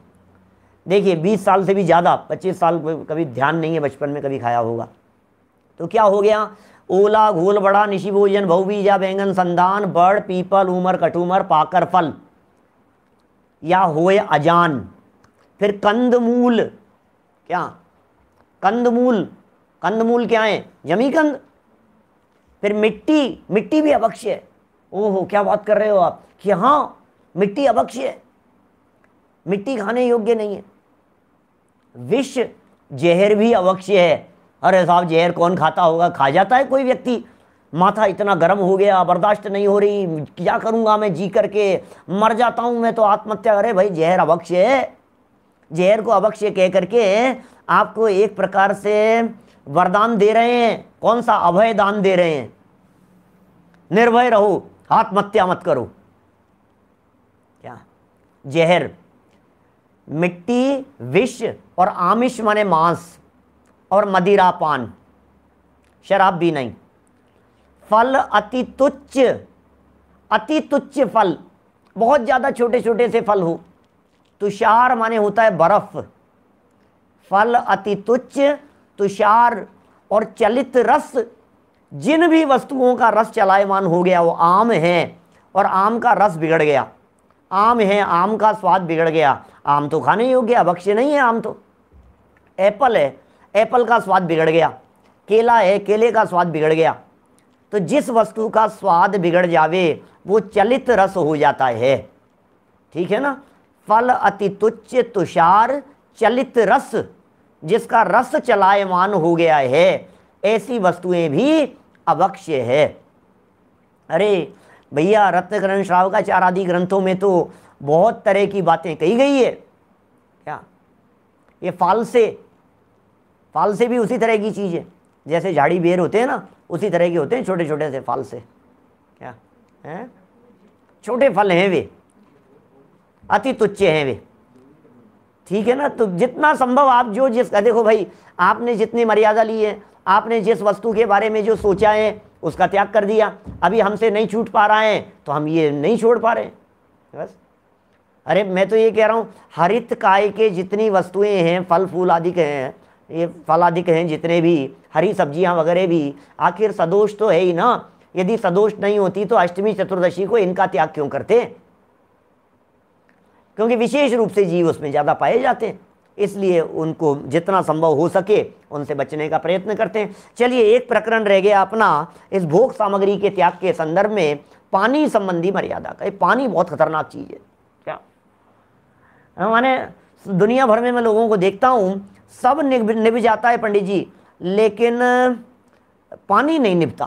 देखिए बीस साल से भी ज़्यादा पच्चीस साल कभी ध्यान नहीं है बचपन में कभी खाया होगा तो क्या हो गया ओला घोल बड़ा निशी भोजन बीजा बैंगन संधान बड़ पीपल उमर कटूमर पाकर फल या होए अजान फिर कंदमूल क्या कंदमूल कंदमूल क्या है जमीकंद फिर मिट्टी मिट्टी भी अवक्ष है ओहो क्या बात कर रहे हो आप कि हाँ मिट्टी अवक्ष्य है मिट्टी खाने योग्य नहीं है विष जहर भी अवक्ष्य है अरे साहब जहर कौन खाता होगा खा जाता है कोई व्यक्ति माथा इतना गर्म हो गया बर्दाश्त नहीं हो रही क्या करूंगा मैं जी करके मर जाता हूं मैं तो आत्महत्या अरे भाई जहर अवक्ष्य है जहर को अवक्ष्य कह करके आपको एक प्रकार से वरदान दे रहे हैं कौन सा अभय दान दे रहे हैं निर्भय रहो आत्महत्या मत करो जहर मिट्टी विष और आमिष माने मांस और मदिरा पान शराब भी नहीं फल अति तुच्छ अति तुच्छ फल बहुत ज़्यादा छोटे छोटे से फल हो तुषार माने होता है बर्फ फल अति तुच्छ तुषार और चलित रस जिन भी वस्तुओं का रस चलायमान हो गया वो आम है और आम का रस बिगड़ गया आम है आम का स्वाद बिगड़ गया आम तो खाने योग्य अभक्ष्य नहीं है आम तो एप्पल है एप्पल का स्वाद बिगड़ गया केला है केले का स्वाद बिगड़ गया तो जिस वस्तु का स्वाद बिगड़ जावे वो चलित रस हो जाता है ठीक है ना फल अति तुच्छ तुषार चलित रस जिसका रस चलायमान हो गया है ऐसी वस्तुएं भी अवक्ष्य है अरे भैया रत्नकरण श्रावकाचार आदि ग्रंथों में तो बहुत तरह की बातें कही गई है क्या ये फालसे फालसे भी उसी तरह की चीज़ है जैसे झाड़ी बेर होते हैं ना उसी तरह के होते हैं छोटे छोटे से फालसे क्या हैं छोटे फल हैं वे अति तुच्छ हैं वे ठीक है ना तो जितना संभव आप जो जिस देखो भाई आपने जितनी मर्यादा ली है आपने जिस वस्तु के बारे में जो सोचा है उसका त्याग कर दिया अभी हमसे नहीं छूट पा रहा है तो हम ये नहीं छोड़ पा रहे हैं बस अरे मैं तो ये कह रहा हूँ हरित काय के जितनी वस्तुएं हैं फल फूल आदि के हैं ये फल आदि के हैं जितने भी हरी सब्जियाँ वगैरह भी आखिर सदोष तो है ही ना यदि सदोष नहीं होती तो अष्टमी चतुर्दशी को इनका त्याग क्यों करते क्योंकि विशेष रूप से जीव उसमें ज़्यादा पाए जाते हैं इसलिए उनको जितना संभव हो सके उनसे बचने का प्रयत्न करते हैं चलिए एक प्रकरण रह गया अपना इस भोग सामग्री के त्याग के संदर्भ में पानी संबंधी मर्यादा का पानी बहुत खतरनाक चीज़ है क्या माने दुनिया भर में मैं लोगों को देखता हूँ सब निभ निभ जाता है पंडित जी लेकिन पानी नहीं निभता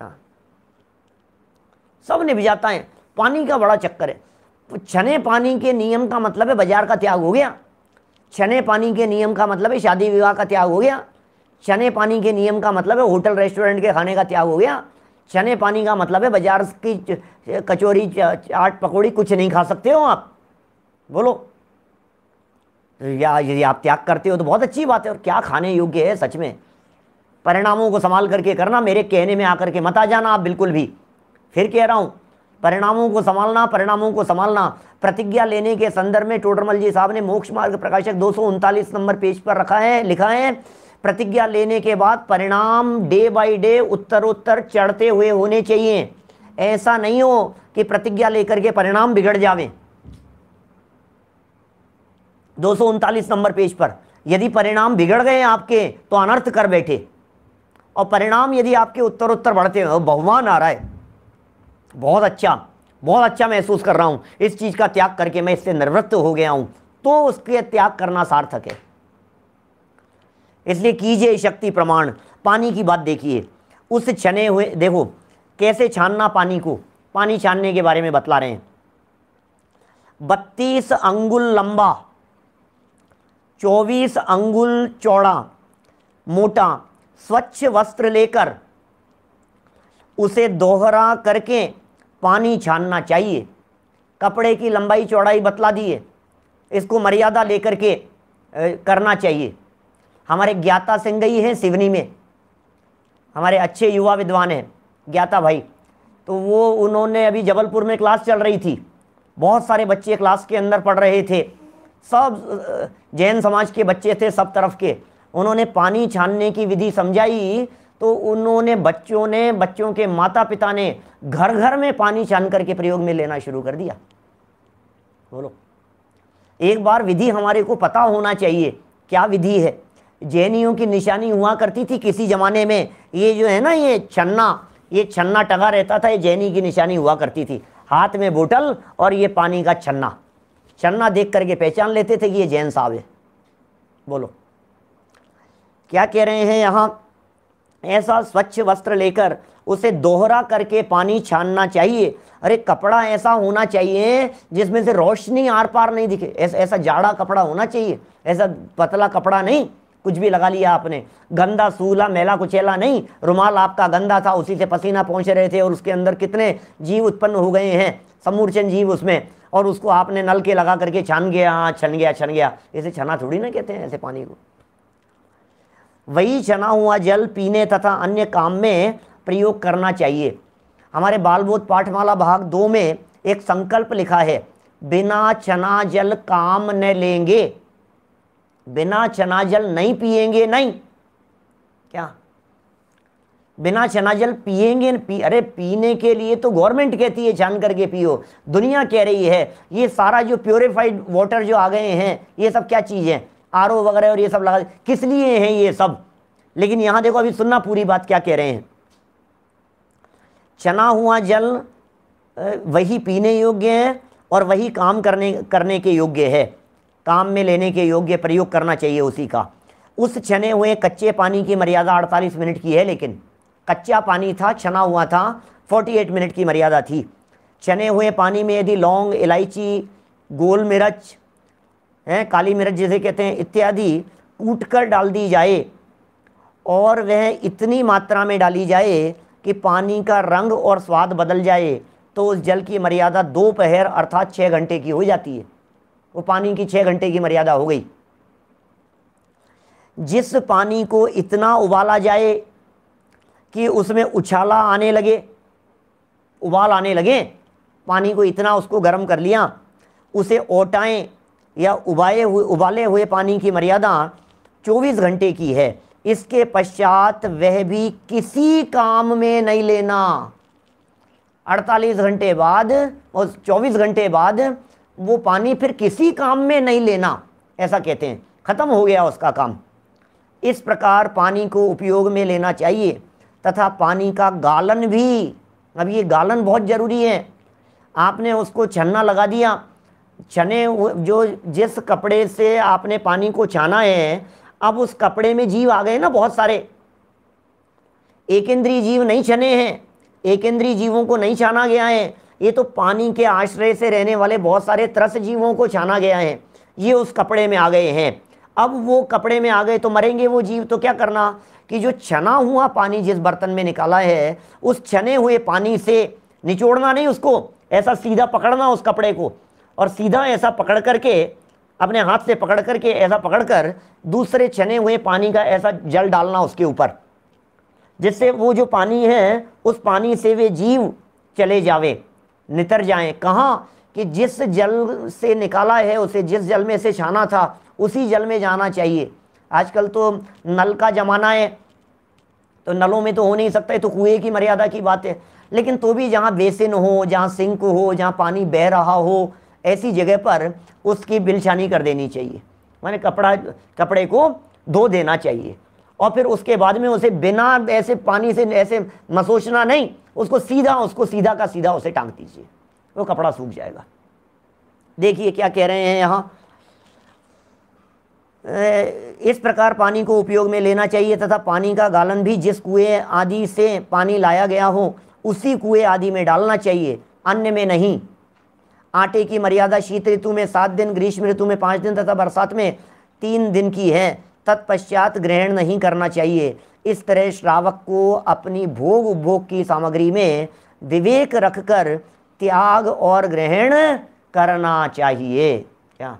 हाँ। सब निभ जाता है पानी का बड़ा चक्कर है छने पानी के नियम का मतलब है बाजार का त्याग हो गया चने पानी के नियम का मतलब है शादी विवाह का त्याग हो गया चने पानी के नियम का मतलब है होटल रेस्टोरेंट के खाने का त्याग हो गया चने पानी का मतलब है बाजार की कचौरी चाट पकौड़ी कुछ नहीं खा सकते हो आप बोलो तो या यदि आप त्याग करते हो तो बहुत अच्छी बात है और क्या खाने योग्य है सच में परिणामों को संभाल करके करना मेरे कहने में आकर के मत आ जाना आप बिल्कुल भी फिर कह रहा हूँ परिणामों को संभालना परिणामों को संभालना प्रतिज्ञा लेने के संदर्भ में टोडरमल जी साहब ने मोक्ष मार्ग प्रकाशक दो नंबर पेज पर रखा है लिखा है प्रतिज्ञा लेने के बाद परिणाम डे बाय डे उत्तर उत्तर चढ़ते हुए होने चाहिए ऐसा नहीं हो कि प्रतिज्ञा लेकर के परिणाम बिगड़ जावे दो नंबर पेज पर यदि परिणाम बिगड़ गए आपके तो अनर्थ कर बैठे और परिणाम यदि आपके उत्तर उत्तर बढ़ते हो भगवान आ रहा है बहुत अच्छा बहुत अच्छा महसूस कर रहा हूँ इस चीज़ का त्याग करके मैं इससे निवृत्त हो गया हूँ तो उसके त्याग करना सार्थक है इसलिए कीजिए शक्ति प्रमाण पानी की बात देखिए उस छने हुए देखो कैसे छानना पानी को पानी छानने के बारे में बतला रहे हैं बत्तीस अंगुल लंबा चौबीस अंगुल चौड़ा मोटा स्वच्छ वस्त्र लेकर उसे दोहरा करके पानी छानना चाहिए कपड़े की लंबाई चौड़ाई बतला दिए इसको मर्यादा लेकर के करना चाहिए हमारे ज्ञाता सिंह ही हैं सिवनी में हमारे अच्छे युवा विद्वान हैं ज्ञाता भाई तो वो उन्होंने अभी जबलपुर में क्लास चल रही थी बहुत सारे बच्चे क्लास के अंदर पढ़ रहे थे सब जैन समाज के बच्चे थे सब तरफ के उन्होंने पानी छानने की विधि समझाई तो उन्होंने बच्चों ने बच्चों के माता पिता ने घर घर में पानी छान करके प्रयोग में लेना शुरू कर दिया बोलो एक बार विधि हमारे को पता होना चाहिए क्या विधि है जैनियों की निशानी हुआ करती थी किसी ज़माने में ये जो है ना ये छन्ना ये छन्ना टगा रहता था ये जैनी की निशानी हुआ करती थी हाथ में बोतल और ये पानी का छन्ना छन्ना देख करके पहचान लेते थे कि ये जैन साहब है बोलो क्या कह रहे हैं यहाँ ऐसा स्वच्छ वस्त्र लेकर उसे दोहरा करके पानी छानना चाहिए अरे कपड़ा ऐसा होना चाहिए जिसमें से रोशनी आर पार नहीं दिखे ऐस, ऐसा जाड़ा कपड़ा होना चाहिए ऐसा पतला कपड़ा नहीं कुछ भी लगा लिया आपने गंदा सूला मेला कुचेला नहीं रुमाल आपका गंदा था उसी से पसीना पहुंच रहे थे और उसके अंदर कितने जीव उत्पन्न हो गए हैं समूर्चन जीव उसमें और उसको आपने नल के लगा करके छान गया छन गया छन गया ऐसे छना थोड़ी ना कहते हैं ऐसे पानी को वही चना हुआ जल पीने तथा अन्य काम में प्रयोग करना चाहिए हमारे बालबोध पाठमाला भाग दो में एक संकल्प लिखा है बिना चना जल काम न लेंगे बिना चना जल नहीं पिएंगे नहीं क्या बिना चना जल पिएंगे पी, अरे पीने के लिए तो गवर्नमेंट कहती है छान करके पियो दुनिया कह रही है ये सारा जो प्योरीफाइड वाटर जो आ गए हैं ये सब क्या चीज़ है आर वगैरह और ये सब लगा किस लिए हैं ये सब लेकिन यहाँ देखो अभी सुनना पूरी बात क्या कह रहे हैं चना हुआ जल वही पीने योग्य है और वही काम करने करने के योग्य है काम में लेने के योग्य प्रयोग करना चाहिए उसी का उस छने हुए कच्चे पानी की मर्यादा 48 मिनट की है लेकिन कच्चा पानी था छना हुआ था 48 मिनट की मर्यादा थी छने हुए पानी में यदि लौंग इलायची गोल मिर्च हैं काली मिर्च जिसे कहते हैं इत्यादि कूट कर डाल दी जाए और वह इतनी मात्रा में डाली जाए कि पानी का रंग और स्वाद बदल जाए तो उस जल की मर्यादा दोपहर अर्थात छः घंटे की हो जाती है वो पानी की छः घंटे की मर्यादा हो गई जिस पानी को इतना उबाला जाए कि उसमें उछाला आने लगे उबाल आने लगे पानी को इतना उसको गर्म कर लिया उसे ओटाएं या उबाए हुए उबाले हुए पानी की मर्यादा 24 घंटे की है इसके पश्चात वह भी किसी काम में नहीं लेना 48 घंटे बाद और 24 घंटे बाद वो पानी फिर किसी काम में नहीं लेना ऐसा कहते हैं ख़त्म हो गया उसका काम इस प्रकार पानी को उपयोग में लेना चाहिए तथा पानी का गालन भी अब ये गालन बहुत ज़रूरी है आपने उसको छन्ना लगा दिया चने जो जिस कपड़े से आपने पानी को छाना है अब उस कपड़े में जीव आ गए ना बहुत सारे एकेंद्रीय जीव नहीं छने हैं एकेंद्रीय जीवों को नहीं छाना गया है ये तो पानी के आश्रय से रहने वाले बहुत सारे त्रस जीवों को छाना गया है ये उस कपड़े में आ गए हैं अब वो कपड़े में आ गए तो मरेंगे वो जीव तो क्या करना कि जो छना हुआ पानी जिस बर्तन में निकाला है उस छने हुए पानी से निचोड़ना नहीं उसको ऐसा सीधा पकड़ना उस कपड़े को और सीधा ऐसा पकड़ करके अपने हाथ से पकड़ करके ऐसा पकड़ कर दूसरे चने हुए पानी का ऐसा जल डालना उसके ऊपर जिससे वो जो पानी है उस पानी से वे जीव चले जावे नितर जाएं कहाँ कि जिस जल से निकाला है उसे जिस जल में से छाना था उसी जल में जाना चाहिए आजकल तो नल का ज़माना है तो नलों में तो हो नहीं सकता है तो कुएँ की मर्यादा की बात है लेकिन तो भी जहाँ बेसिन हो जहाँ सिंक हो जहाँ पानी बह रहा हो ऐसी जगह पर उसकी बिलछानी कर देनी चाहिए माने कपड़ा कपड़े को धो देना चाहिए और फिर उसके बाद में उसे बिना ऐसे पानी से ऐसे मसोचना नहीं उसको सीधा उसको सीधा का सीधा उसे टांग दीजिए वो कपड़ा सूख जाएगा देखिए क्या कह रहे हैं यहाँ इस प्रकार पानी को उपयोग में लेना चाहिए तथा पानी का गालन भी जिस कुएं आदि से पानी लाया गया हो उसी कुएं आदि में डालना चाहिए अन्य में नहीं आटे की मर्यादा शीत ऋतु में सात दिन ग्रीष्म ऋतु में पाँच दिन तथा बरसात में तीन दिन की है तत्पश्चात ग्रहण नहीं करना चाहिए इस तरह श्रावक को अपनी भोग उपभोग की सामग्री में विवेक रखकर त्याग और ग्रहण करना चाहिए क्या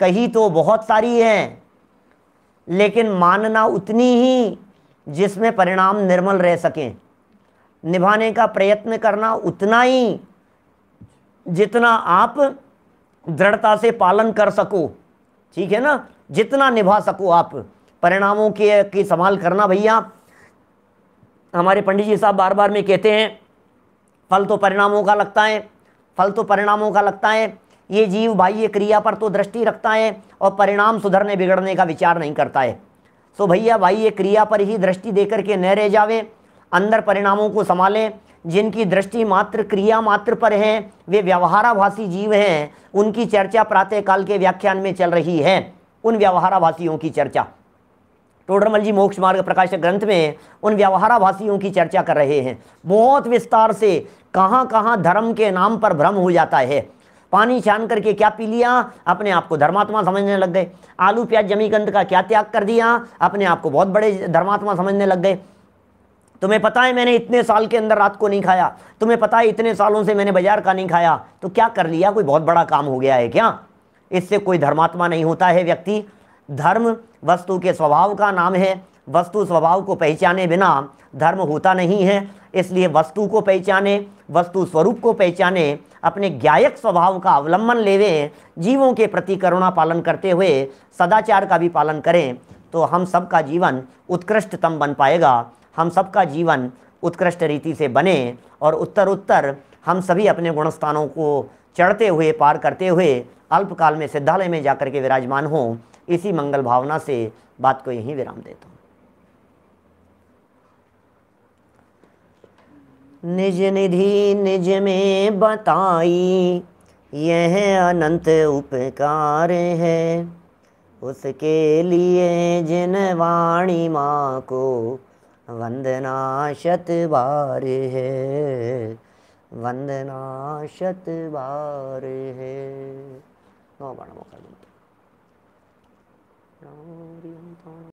कही तो बहुत सारी है लेकिन मानना उतनी ही जिसमें परिणाम निर्मल रह सकें निभाने का प्रयत्न करना उतना ही जितना आप दृढ़ता से पालन कर सको ठीक है ना जितना निभा सको आप परिणामों के की संभाल करना भैया हमारे पंडित जी साहब बार बार में कहते हैं फल तो परिणामों का लगता है फल तो परिणामों का लगता है ये जीव बाह्य क्रिया पर तो दृष्टि रखता है और परिणाम सुधरने बिगड़ने का विचार नहीं करता है सो तो भैया बाह्य क्रिया पर ही दृष्टि देकर के न रह जावे अंदर परिणामों को संभालें जिनकी दृष्टि मात्र क्रिया मात्र पर है वे व्यवहाराभासी जीव हैं उनकी चर्चा प्रातःकाल के व्याख्यान में चल रही है उन व्यवहाराभासियों की चर्चा टोडरमल जी मोक्ष मार्ग प्रकाश ग्रंथ में उन व्यवहाराभासियों की चर्चा कर रहे हैं बहुत विस्तार से कहाँ कहाँ धर्म के नाम पर भ्रम हो जाता है पानी छान करके क्या पी लिया अपने आप को धर्मात्मा समझने लग गए आलू प्याज जमीकंद का क्या त्याग कर दिया अपने आप को बहुत बड़े धर्मात्मा समझने लग गए तुम्हें पता है मैंने इतने साल के अंदर रात को नहीं खाया तुम्हें पता है इतने सालों से मैंने बाजार का नहीं खाया तो क्या कर लिया कोई बहुत बड़ा काम हो गया है क्या इससे कोई धर्मात्मा नहीं होता है व्यक्ति धर्म वस्तु के स्वभाव का नाम है वस्तु स्वभाव को पहचाने बिना धर्म होता नहीं है इसलिए वस्तु को पहचाने वस्तु स्वरूप को पहचाने अपने ज्ञायक स्वभाव का अवलंबन लेवे जीवों के प्रति करुणा पालन करते हुए सदाचार का भी पालन करें तो हम सबका जीवन उत्कृष्टतम बन पाएगा हम सबका जीवन उत्कृष्ट रीति से बने और उत्तर उत्तर हम सभी अपने गुणस्थानों को चढ़ते हुए पार करते हुए अल्पकाल में सिद्धालय में जाकर के विराजमान हों इसी मंगल भावना से बात को यहीं विराम देता हूँ निज निधि निज में बताई यह अनंत उपकार है उसके लिए जिन वाणी माँ को वंदना शत बार है वंदना शत बार है नौ बारह मौका